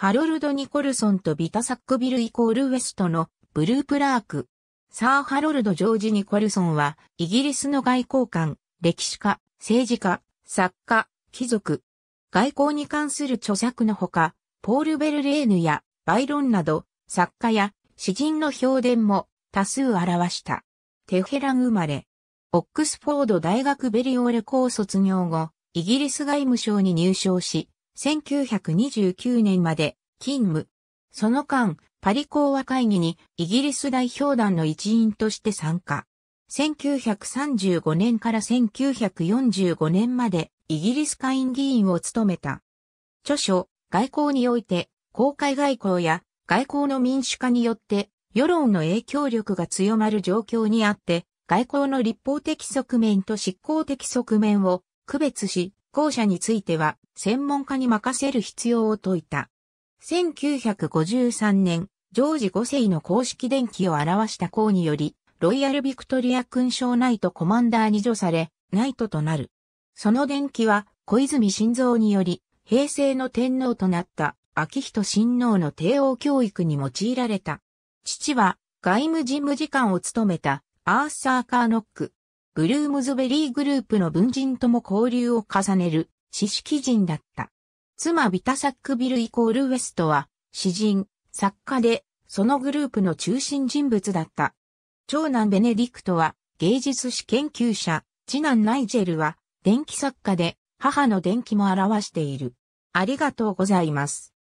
ハロルド・ニコルソンとビタ・サックビル・イコール・ウェストのブループラーク。サー・ハロルド・ジョージ・ニコルソンは、イギリスの外交官、歴史家、政治家、作家、貴族。外交に関する著作のほか、ポール・ベルレーヌやバイロンなど、作家や詩人の評伝も多数表した。テヘラン生まれ。オックスフォード大学ベリオレ校卒業後、イギリス外務省に入省し、1929年まで勤務。その間、パリ講和会議にイギリス代表団の一員として参加。1935年から1945年までイギリス下院議員を務めた。著書、外交において、公開外交や外交の民主化によって世論の影響力が強まる状況にあって、外交の立法的側面と執行的側面を区別し、校舎については専門家に任せる必要を説いた。1953年、ジョージ5世の公式電気を表した項により、ロイヤル・ビクトリア勲章ナイトコマンダーに除され、ナイトとなる。その電気は、小泉晋三により、平成の天皇となった秋人親王の帝王教育に用いられた。父は、外務事務次官を務めたアーサー・カーノック、ブルームズベリーグループの文人とも交流を重ねる、知識人だった。妻ビタサックビルイコールウェストは、詩人、作家で、そのグループの中心人物だった。長男ベネディクトは、芸術史研究者、次男ナイジェルは、電気作家で、母の電気も表している。ありがとうございます。